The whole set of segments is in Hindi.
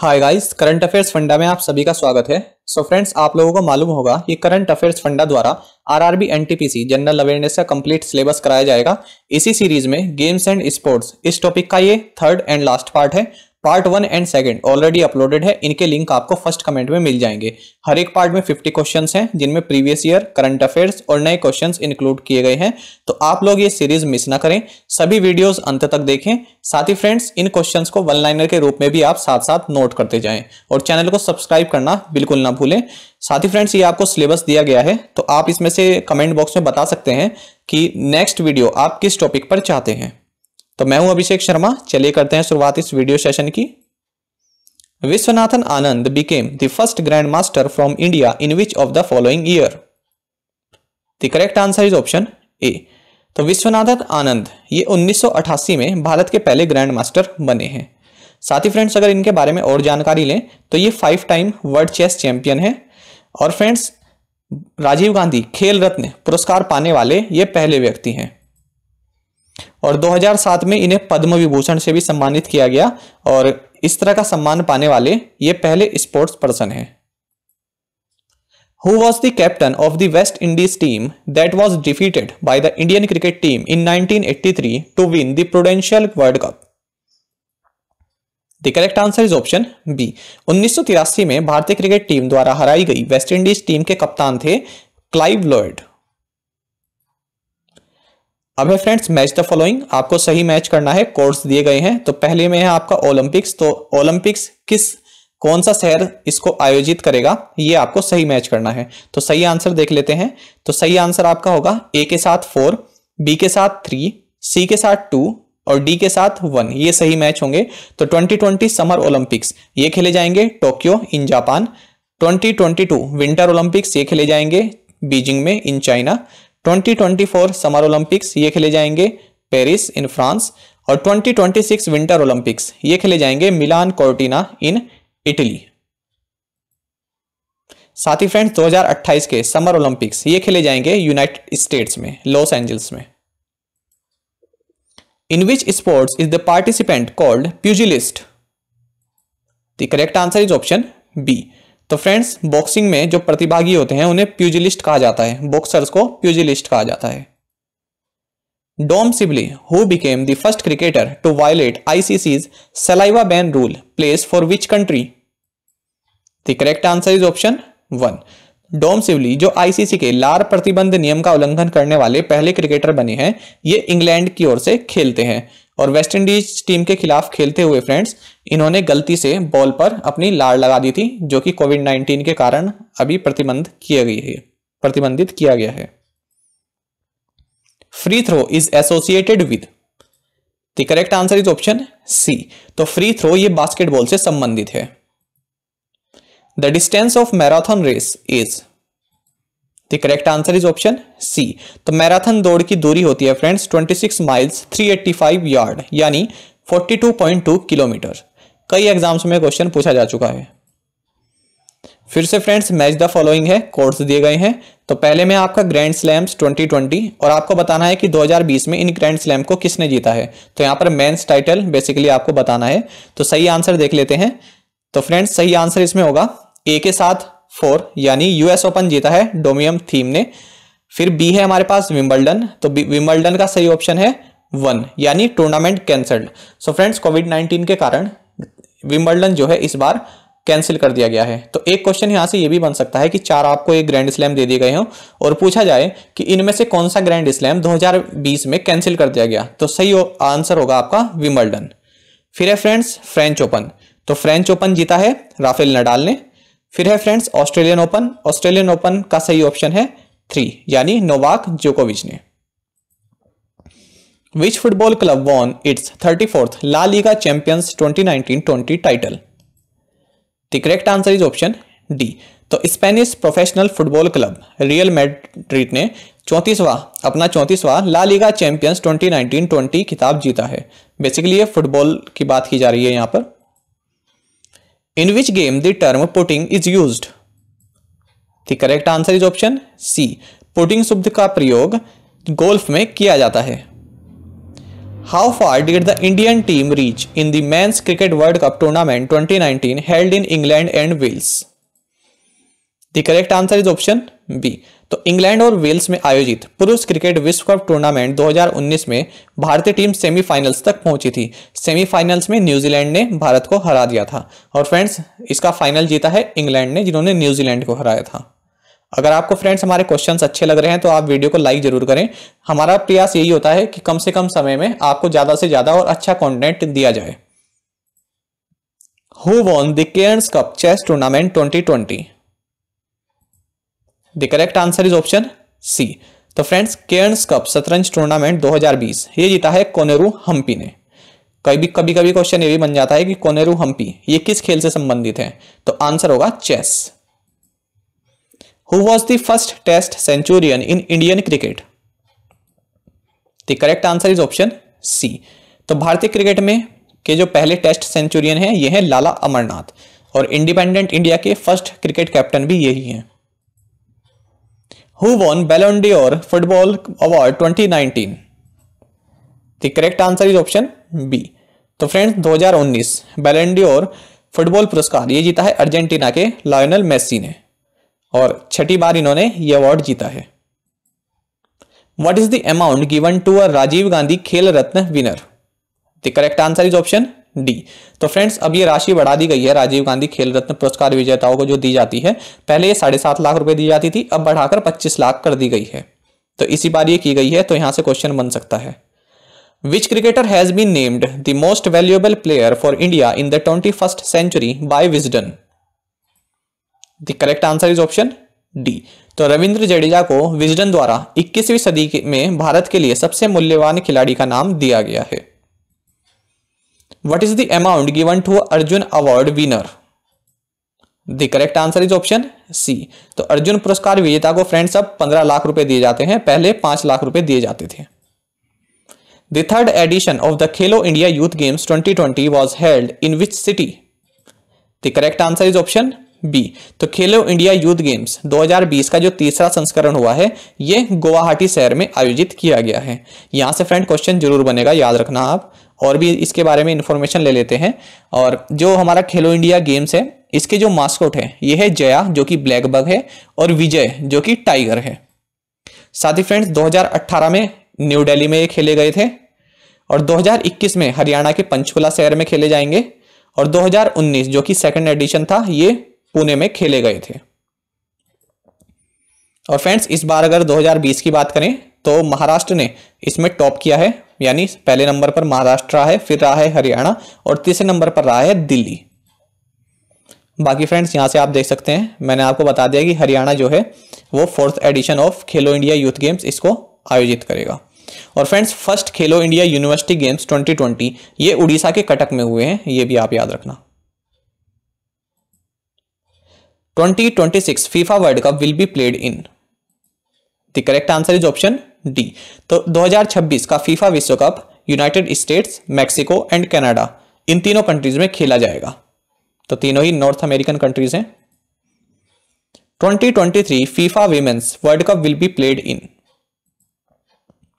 हाय गाइस करंट अफेयर्स फंडा में आप सभी का स्वागत है सो so फ्रेंड्स आप लोगों को मालूम होगा कि करंट अफेयर्स फंडा द्वारा आरआरबी एनटीपीसी जनरल अवेयरनेस का कंप्लीट सिलेबस कराया जाएगा इसी सीरीज में गेम्स एंड स्पोर्ट्स इस टॉपिक का ये थर्ड एंड लास्ट पार्ट है part one and second already uploaded है इनके लिंक आपको फर्स्ट कमेंट में मिल जाएंगे हर एक पार्ट में 50 क्वेश्चंस हैं जिनमें प्रीवियस ईयर करंट अफेयर्स और नए क्वेश्चंस इंक्लूड किए गए हैं तो आप लोग ये सीरीज मिस ना करें सभी वीडियोस अंत तक देखें साथ ही फ्रेंड्स इन क्वेश्चन को वन लाइनर के रूप में भी आप साथ साथ नोट करते जाएं और चैनल को सब्सक्राइब करना बिल्कुल ना भूलें साथ ही फ्रेंड्स ये आपको सिलेबस दिया गया है तो आप इसमें से कमेंट बॉक्स में बता सकते हैं कि नेक्स्ट वीडियो आप किस टॉपिक पर चाहते हैं तो मैं हूं अभिषेक शर्मा चलिए करते हैं शुरुआत इस वीडियो सेशन की Viswanathan Anand became the first grand master from India in which of the following year the correct answer is option A तो विश्वनाथन आनंद ये 1988 में भारत के पहले ग्रैंड मास्टर बने हैं साथ ही फ्रेंड्स अगर इनके बारे में और जानकारी लें तो ये five time world chess champion है और फ्रेंड्स राजीव गांधी खेल रत्न पुरस्कार पाने वाले ये पहले व्यक्ति हैं और 2007 में इन्हें पद्म विभूषण से भी सम्मानित किया गया और इस तरह का सम्मान पाने वाले ये पहले स्पोर्ट्स पर्सन है who was the captain of the West Indies team that was defeated by the Indian cricket team in nineteen eighty three to win the world cup the correct answer is option B उन्नीस में भारतीय क्रिकेट टीम द्वारा हराई गई वेस्टइंडीज टीम के कप्तान थे क्लाइव लॉयड अब है फ्रेंड्स मैच द फॉलोइंग आपको सही मैच करना है कोर्स दिए गए हैं तो पहले में है आपका ओलंपिक्स तो ओलंपिक्स किस कौन सा शहर इसको आयोजित करेगा ये आपको सही मैच करना है तो सही आंसर देख लेते हैं तो सही आंसर आपका होगा ए के साथ फोर बी के साथ थ्री सी के साथ टू और डी के साथ वन ये सही मैच होंगे तो 2020 समर ओलंपिक्स ये खेले जाएंगे Tokyo in Japan 2022 winter Olympics ये खेले जाएंगे बीजिंग में इन चाइना 2024 समर ओलंपिक्स ये खेले जाएंगे पेरिस इन फ्रांस और 2026 विंटर ओलंपिक्स ये खेले जाएंगे मिलान कोर्टिना इन इटली साथ ही फ्रेंड्स 2028 के समर ओलंपिक्स ये खेले जाएंगे यूनाइटेड स्टेट्स में लॉस एंजल्स में in which sports is the participant called pugilist the correct answer is option B तो फ्रेंड्स बॉक्सिंग में जो प्रतिभागी होते हैं उन्हें प्यूजिलिस्ट कहा जाता है बॉक्सर्स को प्यूजिलिस्ट कहा जाता है Dom Sibley who became the first cricketer to violate ICC's saliva ban rule place for which country the correct answer is option one Dom Sibley जो आईसीसी के लार प्रतिबंध नियम का उल्लंघन करने वाले पहले क्रिकेटर बने हैं ये इंग्लैंड की ओर से खेलते हैं और वेस्ट इंडीज टीम के खिलाफ खेलते हुए फ्रेंड्स इन्होंने गलती से बॉल पर अपनी लाड़ लगा दी थी जो कि कोविड 19 के कारण अभी प्रतिबंध किया गई है प्रतिबंधित किया गया है free throw is associated with the correct answer is option C तो फ्री थ्रो ये बास्केटबॉल से संबंधित है the distance of marathon race is the correct answer is option C तो मैराथन दौड़ की दूरी होती है फ्रेंड्स 26 माइल्स 385 यार्ड यानी 42.2 किलोमीटर कई एग्जाम्स में क्वेश्चन पूछा जा चुका है फिर से फ्रेंड्स मैच द फॉलोइंग है कोर्स दिए गए हैं तो पहले में आपका ग्रैंड स्लैम्स 2020 और आपको बताना है कि 2020 में इन ग्रैंड स्लैम को किसने जीता है तो यहाँ पर मेन्स टाइटल बेसिकली आपको बताना है तो सही आंसर देख लेते हैं तो फ्रेंड्स सही आंसर इसमें होगा ए के साथ फोर यानी यूएस ओपन जीता है डोमियम थीम ने फिर बी है हमारे पास विम्बल्डन तो विम्बल्डन का सही ऑप्शन है वन यानी tournament cancelled so friends Covid nineteen के कारण विम्बल्डन जो है इस बार कैंसिल कर दिया गया है तो एक क्वेश्चन यहाँ से ये भी बन सकता है कि चार आपको एक ग्रैंड स्लैम दे दिए गए हों और पूछा जाए कि इनमें से कौन सा ग्रैंड स्लैम 2020 में कैंसिल कर दिया गया तो सही आंसर होगा आपका विम्बल्डन फिर है फ्रेंड्स फ्रेंच ओपन तो फ्रेंच ओपन जीता है राफेल नडाल ने फिर है friends Australian Open Australian Open का सही ऑप्शन है थ्री यानी नोवाक जोकोविच ने which football club won its thirty fourth La Liga champions nineteen twenty title the correct answer is option D तो Spanish professional football club Real Madrid ने चौंतीसवां अपना चौंतीसवां La Liga champions nineteen twenty खिताब जीता है बेसिकली ये फुटबॉल की बात की जा रही है यहाँ पर in which game the term putting is used the correct answer is option c शब्द का प्रयोग गोल्फ में किया जाता है how far did the Indian team reach in the cricket world cup tournament twenty nineteen held in England and Wales the correct answer is option B तो इंग्लैंड और वेल्स में आयोजित पुरुष क्रिकेट विश्व कप टूर्नामेंट 2019 में भारतीय टीम सेमीफाइनल्स तक पहुंची थी सेमीफाइनल्स में न्यूजीलैंड ने भारत को हरा दिया था और फ्रेंड्स इसका फाइनल जीता है इंग्लैंड ने जिन्होंने न्यूजीलैंड को हराया था अगर आपको फ्रेंड्स हमारे क्वेश्चंस अच्छे लग रहे हैं तो आप वीडियो को लाइक जरूर करें हमारा प्रयास यही होता है कि कम से कम समय में आपको ज़्यादा से ज़्यादा और अच्छा कॉन्टेंट दिया जाए who won the Cairns cup chess tournament 2020 the correct answer is option C तो फ्रेंड्स केयर्स कप शतरंज टूर्नामेंट 2020 ये जीता है कोनेरू हम्पी ने कभी कभी कभी क्वेश्चन ये भी बन जाता है कि कोनेरू हम्पी ये किस खेल से संबंधित है तो आंसर होगा chess who was the first test centurion in Indian cricket the correct answer is option C तो भारतीय क्रिकेट में के जो पहले टेस्ट सेंचुरियन है ये है लाला अमरनाथ और इंडिपेंडेंट इंडिया के फर्स्ट क्रिकेट कैप्टन भी यही हैं Who won Ballon d'Or Football Award 2019? The correct answer is option B. तो फ्रेंड्स 2019 बैलन और फुटबॉल पुरस्कार ये जीता है अर्जेंटीना के लायोनल मेस्सी ने और छठी बार इन्होंने ये अवार्ड जीता है what is the amount given to a Rajiv Gandhi Khel Ratna winner the correct answer is option D तो फ्रेंड्स अब ये राशि बढ़ा दी गई है राजीव गांधी खेल रत्न पुरस्कार विजेताओं को जो दी जाती है पहले ये साढ़े सात लाख रुपए दी जाती थी अब बढ़ाकर पच्चीस लाख कर दी गई है तो इसी बार ये की गई है तो यहां से क्वेश्चन बन सकता है which cricketer has been named the most valuable player for India in the twenty first century by Wisden the correct answer is option D तो रविंद्र जडेजा को विजडन द्वारा 21वीं सदी में भारत के लिए सबसे मूल्यवान खिलाड़ी का नाम दिया गया है what is the amount given to Arjuna award winner the correct answer is option C तो अर्जुन पुरस्कार विजेता को फ्रेंड्स अब पंद्रह लाख रुपए दिए जाते हैं पहले पांच लाख रुपए दिए जाते थे the third edition of the Khelo India youth games 2020 was held in which city the correct answer is option B तो खेलो इंडिया यूथ गेम्स 2020 का जो तीसरा संस्करण हुआ है यह गुवाहाटी शहर में आयोजित किया गया है यहां से फ्रेंड क्वेश्चन जरूर बनेगा याद रखना आप और भी इसके बारे में इन्फॉर्मेशन ले लेते हैं और जो हमारा खेलो इंडिया गेम्स है इसके जो मास्कोट है ये है जया जो कि ब्लैक बग है और विजय जो कि टाइगर है साथ ही फ्रेंड्स 2018 में न्यू दिल्ली में ये खेले गए थे और 2021 में हरियाणा के पंचकुला शहर में खेले जाएंगे और 2019 जो कि सेकंड एडिशन था ये पुणे में खेले गए थे और फ्रेंड्स इस बार अगर 2020 की बात करें तो महाराष्ट्र ने इसमें टॉप किया है यानी पहले नंबर पर महाराष्ट्र रहा है फिर रहा है हरियाणा और तीसरे नंबर पर रहा है दिल्ली बाकी फ्रेंड्स यहाँ से आप देख सकते हैं मैंने आपको बता दिया कि हरियाणा जो है वो fourth edition of Khelo India youth games इसको आयोजित करेगा और friends first Khelo India university games 2020 ये उड़ीसा के कटक में हुए हैं ये भी आप याद रखना 2026 FIFA world cup will be played in the correct answer is option D तो 2026 का फीफा विश्व कप United States Mexico and Canada इन तीनों कंट्रीज में खेला जाएगा तो तीनों ही नॉर्थ अमेरिकन कंट्रीज हैं 2023 FIFA women's world cup will be played in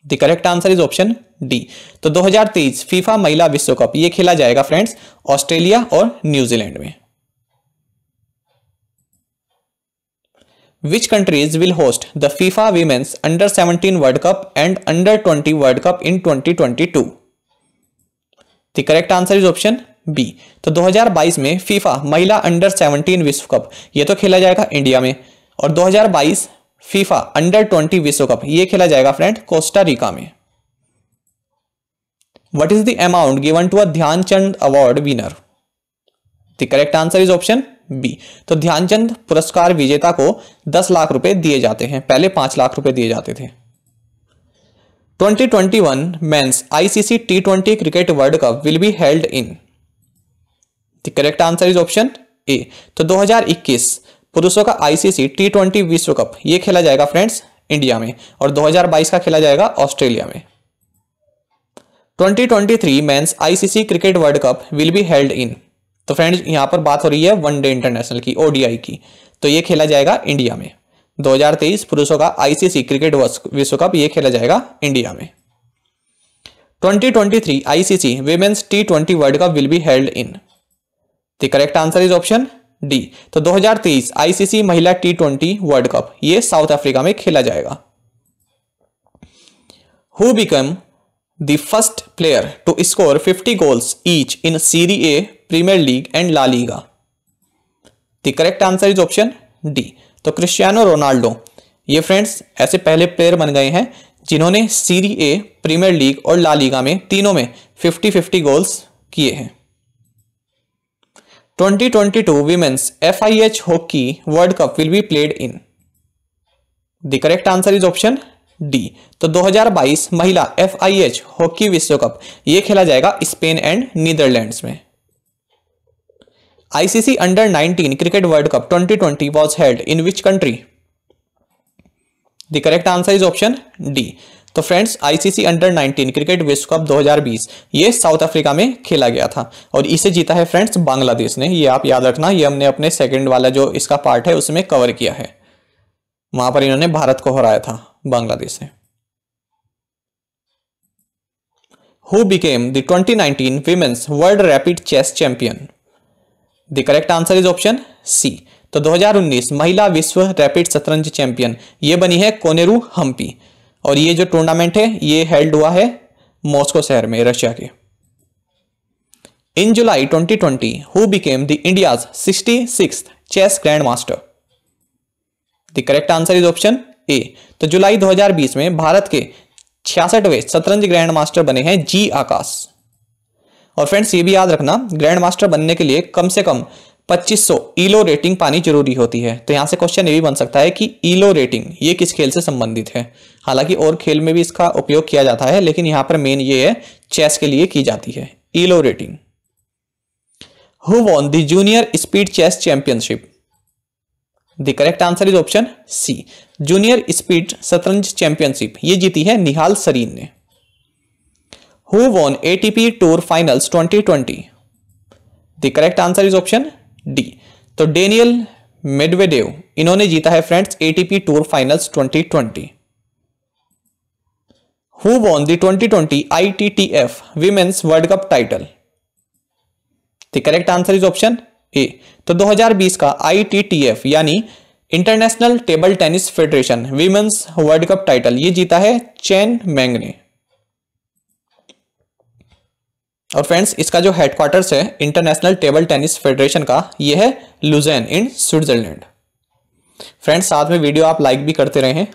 the correct answer is option D तो 2023 फीफा महिला विश्व कप ये खेला जाएगा फ्रेंड्स ऑस्ट्रेलिया और न्यूजीलैंड में which countries will host the FIFA women's under seventeen world cup and under twenty world cup in twenty twenty two the correct answer is option B तो 2022 में फीफा महिला अंडर 17 विश्व कप यह तो खेला जाएगा इंडिया में और 2022 फीफा अंडर 20 विश्व कप यह खेला जाएगा फ्रेंड कोस्टा रिका में what is the amount given to a Dhyan Chand award winner the correct answer is option B तो ध्यानचंद पुरस्कार विजेता को दस लाख रुपए दिए जाते हैं पहले पांच लाख रुपए दिए जाते थे 2021 men's ICC T twenty cricket world cup will be held in the correct answer is option A तो 2021 पुरुषों का आईसीसी टी ट्वेंटी विश्व कप ये खेला जाएगा फ्रेंड्स इंडिया में और 2022 का खेला जाएगा ऑस्ट्रेलिया में 2023 मैं ICC cricket world cup will be held in तो फ्रेंड्स यहाँ पर बात हो रही है वनडे इंटरनेशनल की ओडीआई की तो ये खेला जाएगा इंडिया में 2023 पुरुषों का आईसीसी क्रिकेट विश्व कप ये खेला जाएगा इंडिया में 2023 ICC women's T twenty world cup will be held in the correct answer is option D तो 2023 आईसीसी महिला टी ट्वेंटी वर्ल्ड कप ये साउथ अफ्रीका में खेला जाएगा who become the first player to score 50 goals each in Serie A, Premier League and La Liga? The correct answer is option D. तो क्रिस्टियानो रोनाल्डो ये फ्रेंड्स ऐसे पहले प्लेयर बन गए हैं जिन्होंने सीरी ए प्रीमियर लीग और ला लीगा में तीनों में 50-50 गोल्स किए हैं 2022 women's H hockey world cup will be played in the correct answer is option D तो 2022 महिला एफ हॉकी विश्व कप ये खेला जाएगा स्पेन एंड नीदरलैंड्स में ICC under 19 cricket world cup 2020 was held in which country the correct answer is option D तो फ्रेंड्स आईसीसी अंडर 19 क्रिकेट विश्व कप 2020 ये साउथ अफ्रीका में खेला गया था और इसे जीता है फ्रेंड्स बांग्लादेश ने ये आप याद रखना ये हमने अपने सेकंड वाला जो इसका पार्ट है उसमें कवर किया है वहां पर इन्होंने भारत को हराया था बांग्लादेश है Who became the 2019 Women's world rapid chess champion the correct answer is option C तो 2019 महिला विश्व रैपिड शतरंज चैंपियन ये बनी है कोनेरू हम्पी और ये जो टूर्नामेंट है ये हेल्ड हुआ है मॉस्को शहर में रशिया के in July 2020 who became the India's sixty six chess grand master the correct answer is option A तो जुलाई 2020 में भारत के छियासठवें शतरंज ग्रैंड मास्टर बने हैं जी आकाश और फ्रेंड्स ये भी याद रखना ग्रैंड मास्टर बनने के लिए कम से कम 2500 ईलो रेटिंग पानी जरूरी होती है तो यहाँ से क्वेश्चन ये भी बन सकता है कि ईलो रेटिंग ये किस खेल से संबंधित है हालांकि और खेल में भी इसका उपयोग किया जाता है लेकिन यहाँ पर मेन ये है चेस के लिए की जाती है Elo rating who won the junior speed chess championship the correct answer is option C junior speed शतरंज चैंपियनशिप ये जीती है निहाल सरीन ने who won A tour finals twenty twenty the correct answer is option D तो डेनियल मेडवेडेव इन्होंने जीता है friends ATP tour finals 2020 who won the 2020 F women's world cup title the correct answer is option A तो 2020 का आईटीटीएफ यानी international table tennis federation women's world cup title ये जीता है चैन मैंग ने और फ्रेंड्स इसका जो हेडक्वार्टर्स है इंटरनेशनल टेबल टेनिस फेडरेशन का ये है लुजेन इन स्विट्जरलैंड फ्रेंड्स साथ में वीडियो आप लाइक भी करते रहे हैं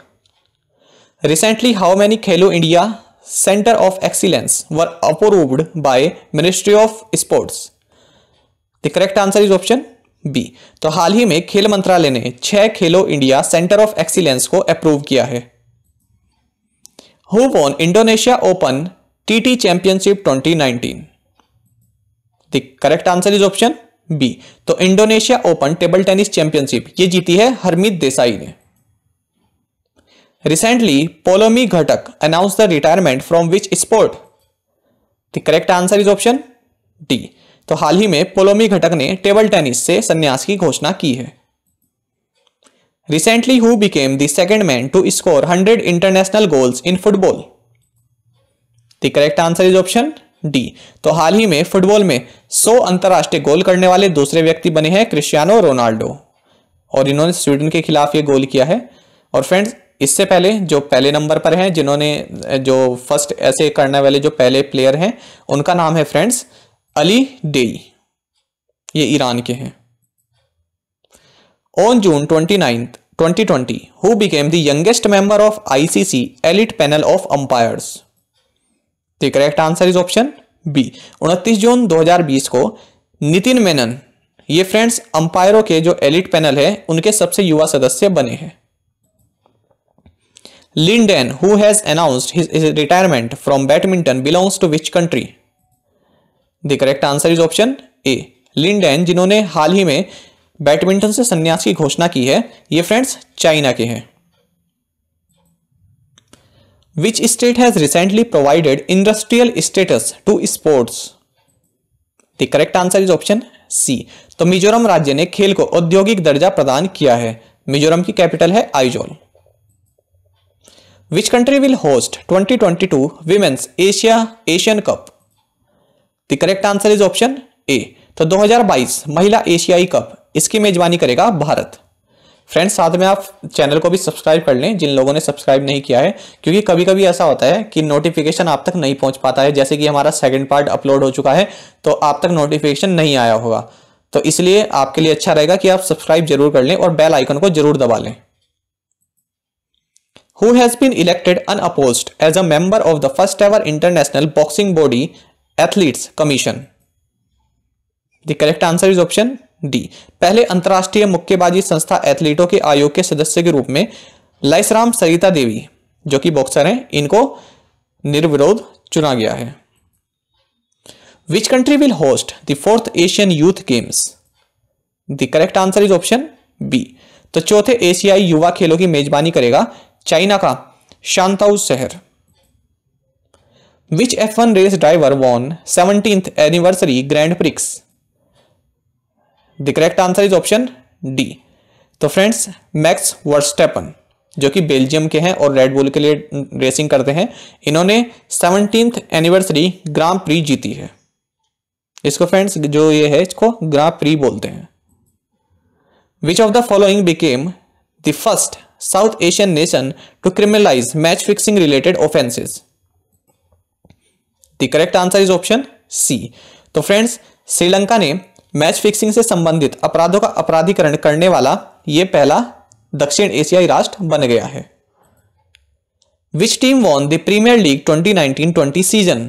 recently how many Khelo India centre of excellence were approved by ministry of sports the correct answer is option B तो हाल ही में खेल मंत्रालय ने छह Khelo India centre of excellence को अप्रूव किया है who won Indonesia open TT championship 2019 nineteen correct answer is option B तो Indonesia open table tennis championship ये जीती है हरमीत देसाई ने recently Poulomi Ghatak announce the retirement from which sport the correct answer is option D तो हाल ही में पोलोमी घटक ने टेबल टेनिस से संन्यास की घोषणा की है recently who became the second man to score hundred international goals in football the correct answer is option D तो हाल ही में फुटबॉल में 100 अंतर्राष्ट्रीय गोल करने वाले दूसरे व्यक्ति बने हैं क्रिस्टियानो रोनाल्डो और इन्होंने स्वीडन के खिलाफ ये गोल किया है और फ्रेंड्स इससे पहले जो पहले नंबर पर हैं जिन्होंने जो फर्स्ट ऐसे करने वाले जो पहले प्लेयर हैं उनका नाम है फ्रेंड्स अली डेई ये ईरान के हैं on June twenty ninth twenty who became the youngest member of ICC elite panel of umpires the correct answer is option B उनतीस जून 2020 को नितिन मेनन ये फ्रेंड्स अंपायरों के जो एलिट पैनल है उनके सबसे युवा सदस्य बने हैं Lin Dan who has announced his retirement from badminton belongs to which country the correct answer is option A Lin Dan जिन्होंने हाल ही में बैडमिंटन से संन्यास की घोषणा की है ये फ्रेंड्स चाइना के हैं which state has recently provided industrial status to sports the correct answer is option C तो मिजोरम राज्य ने खेल को औद्योगिक दर्जा प्रदान किया है मिजोरम की कैपिटल है Aizawl which country will host 2022 women's Asia Asian cup the correct answer is option A तो 2022 महिला एशियाई कप इसकी मेजबानी करेगा भारत फ्रेंड्स साथ में आप चैनल को भी सब्सक्राइब कर लें जिन लोगों ने सब्सक्राइब नहीं किया है क्योंकि कभी कभी ऐसा होता है कि नोटिफिकेशन आप तक नहीं पहुंच पाता है जैसे कि हमारा सेकंड पार्ट अपलोड हो चुका है तो आप तक नोटिफिकेशन नहीं आया होगा तो इसलिए आपके लिए अच्छा रहेगा कि आप सब्सक्राइब जरूर कर लें और बेल आइकन को जरूर दबा लें who has been elected unopposed as a member of the first ever international boxing body athletes commission the correct answer is option D पहले अंतर्राष्ट्रीय मुक्केबाजी संस्था एथलीटों के आयोग के सदस्य के रूप में लाइसराम सरिता देवी जो कि बॉक्सर हैं इनको निर्विरोध चुना गया है which country will host the fourth Asian youth games the correct answer is option B तो चौथे एशियाई युवा खेलों की मेजबानी करेगा चाइना का शांताउ शहर Which F1 race driver won 17th anniversary Grand Prix? The correct answer is option D. तो फ्रेंड्स मैक्स वर्स्टेपन जो कि बेल्जियम के हैं और रेड बुल के लिए रेसिंग करते हैं इन्होंने सेवनटीन एनिवर्सरी ग्रां प्री जीती है इसको फ्रेंड्स जो ये है इसको ग्रां प्री बोलते हैं which of the following became the first South Asian nation to criminalise match fixing related offences correct answer is option C तो फ्रेंड्स श्रीलंका ने मैच फिक्सिंग से संबंधित अपराधों का अपराधीकरण करने वाला यह पहला दक्षिण एशियाई राष्ट्र बन गया है which team won the Premier League 2019-20 season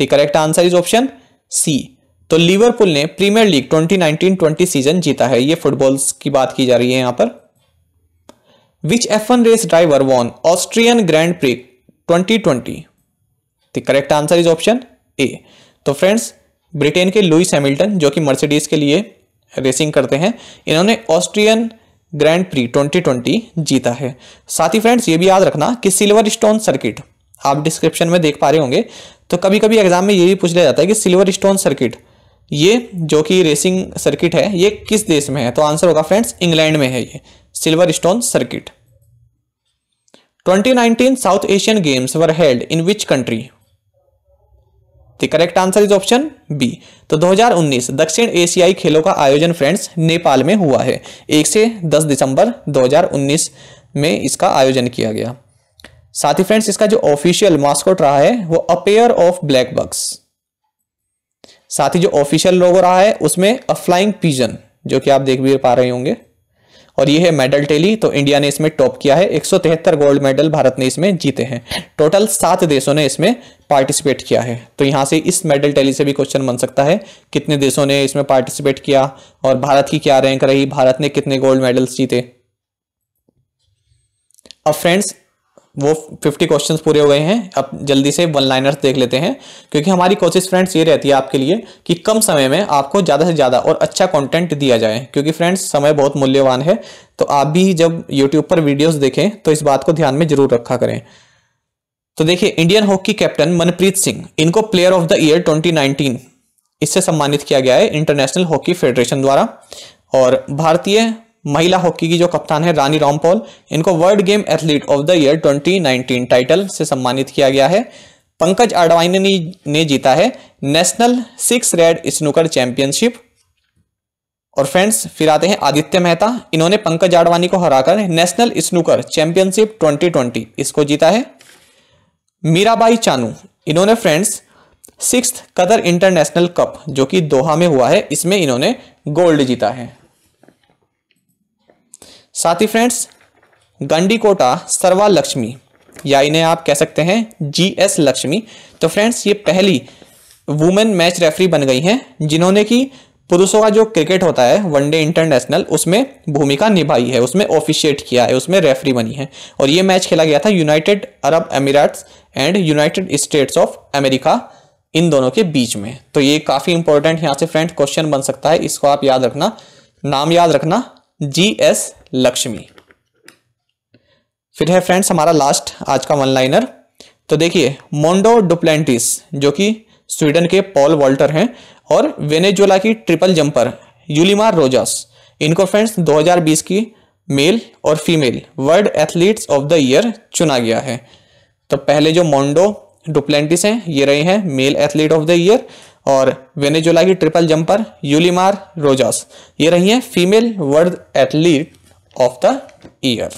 the correct answer is option C तो लिवरपूल ने प्रीमियर लीग 2019-20 सीजन जीता है यह फुटबॉल की बात की जा रही है यहां पर which F race driver won Austrian Grand Prix 2020 the correct answer is option A तो फ्रेंड्स ब्रिटेन के लुइस हैमिल्टन जो कि मर्सिडीज के लिए रेसिंग करते हैं इन्होंने ऑस्ट्रियन ग्रैंड प्री 2020 जीता है साथ ही फ्रेंड्स ये भी याद रखना कि सिल्वर स्टोन सर्किट आप डिस्क्रिप्शन में देख पा रहे होंगे तो कभी कभी एग्जाम में ये भी पूछ लिया जाता है कि सिल्वर स्टोन सर्किट ये जो कि रेसिंग सर्किट है ये किस देश में है तो आंसर होगा फ्रेंड्स इंग्लैंड में है ये Silverstone circuit 2019 South Asian games were held in which country तो correct answer is option B तो 2019 दक्षिण एशियाई खेलों का आयोजन फ्रेंड्स नेपाल में हुआ है एक से 10 दिसंबर 2019 में इसका आयोजन किया गया साथ ही फ्रेंड्स इसका जो ऑफिशियल मास्कोट रहा है वो अपेयर ऑफ ब्लैक बक्स साथ ही जो ऑफिशियल लोगो रहा है उसमें अ फ्लाइंग पीजन जो कि आप देख भी पा रहे होंगे और ये है मेडल टेली तो इंडिया ने इसमें टॉप किया है एक गोल्ड मेडल भारत ने इसमें जीते हैं टोटल सात देशों ने इसमें पार्टिसिपेट किया है तो यहाँ से इस मेडल टेली से भी क्वेश्चन बन सकता है कितने देशों ने इसमें पार्टिसिपेट किया और भारत की क्या रैंक रही भारत ने कितने गोल्ड मेडल्स जीते अब फ्रेंड्स वो 50 क्वेश्चंस पूरे हो गए हैं अब जल्दी से वन लाइनर्स देख लेते हैं क्योंकि हमारी कोशिश फ्रेंड्स ये रहती है आपके लिए कि कम समय में आपको ज़्यादा से ज़्यादा और अच्छा कंटेंट दिया जाए क्योंकि फ्रेंड्स समय बहुत मूल्यवान है तो आप भी जब यूट्यूब पर वीडियोस देखें तो इस बात को ध्यान में जरूर रखा करें तो देखिए Indian hockey captain Manpreet Singh इनको प्लेयर ऑफ द ईयर 2019 इससे सम्मानित किया गया है इंटरनेशनल हॉकी फेडरेशन द्वारा और भारतीय महिला हॉकी की जो कप्तान है रानी रामपॉल इनको world game athlete of the year 2019 title से सम्मानित किया गया है पंकज आडवाणी ने, जीता है national six red snooker championship और फ्रेंड्स फिर आते हैं आदित्य मेहता इन्होंने पंकज आडवाणी को हराकर नेशनल स्नूकर चैंपियनशिप 2020 इसको जीता है मीराबाई चानू इन्होंने friends six Qatar international cup जो कि दोहा में हुआ है इसमें इन्होंने गोल्ड जीता है साथ ही फ्रेंड्स गंडीकोटा सर्वा लक्ष्मी या इन्हें आप कह सकते हैं जी एस लक्ष्मी तो फ्रेंड्स ये पहली वुमेन मैच रेफरी बन गई हैं जिन्होंने कि पुरुषों का जो क्रिकेट होता है वनडे इंटरनेशनल उसमें भूमिका निभाई है उसमें ऑफिशिएट किया है उसमें रेफरी बनी है और ये मैच खेला गया था United Arab Emirates and United States of America इन दोनों के बीच में तो ये काफ़ी इंपॉर्टेंट यहाँ से फ्रेंड क्वेश्चन बन सकता है इसको आप याद रखना नाम याद रखना जी एस लक्ष्मी फिर है फ्रेंड्स हमारा लास्ट आज का वन लाइनर तो देखिए मोन्डो डुप्लेंटिस जो कि स्वीडन के पॉल वॉल्टर हैं और वेनेजुएला की ट्रिपल जंपर यूलिमार रोजास इनको फ्रेंड्स 2020 की मेल और female world athletes of the year चुना गया है तो पहले जो मोन्डो डुप्लेंटिस हैं ये रहे हैं male athlete of the year और वेनेजुला की ट्रिपल जंपर यूलिमार रोजास ये रही हैं female world athlete of the year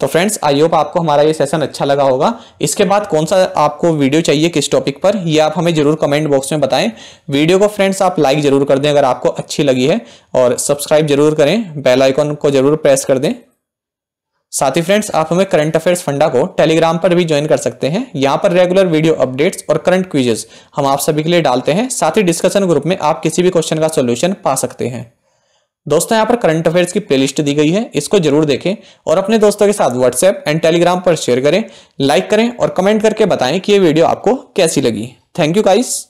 तो फ्रेंड्स आई होप आपको हमारा ये सेशन अच्छा लगा होगा इसके बाद कौन सा आपको वीडियो चाहिए किस टॉपिक पर ये आप हमें जरूर कमेंट बॉक्स में बताएं वीडियो को फ्रेंड्स आप लाइक जरूर कर दें अगर आपको अच्छी लगी है और सब्सक्राइब जरूर करें बेल आइकॉन को जरूर प्रेस कर दें साथ ही फ्रेंड्स आप हमें करंट अफेयर्स फंडा को टेलीग्राम पर भी ज्वाइन कर सकते हैं यहाँ पर रेगुलर वीडियो अपडेट्स और करंट क्विजेस हम आप सभी के लिए डालते हैं साथ ही डिस्कशन ग्रुप में आप किसी भी क्वेश्चन का सोल्यूशन पा सकते हैं दोस्तों यहाँ पर करंट अफेयर्स की प्लेलिस्ट दी गई है इसको जरूर देखें और अपने दोस्तों के साथ व्हाट्सएप एंड टेलीग्राम पर शेयर करें लाइक करें और कमेंट करके बताएं कि ये वीडियो आपको कैसी लगी थैंक यू गाइस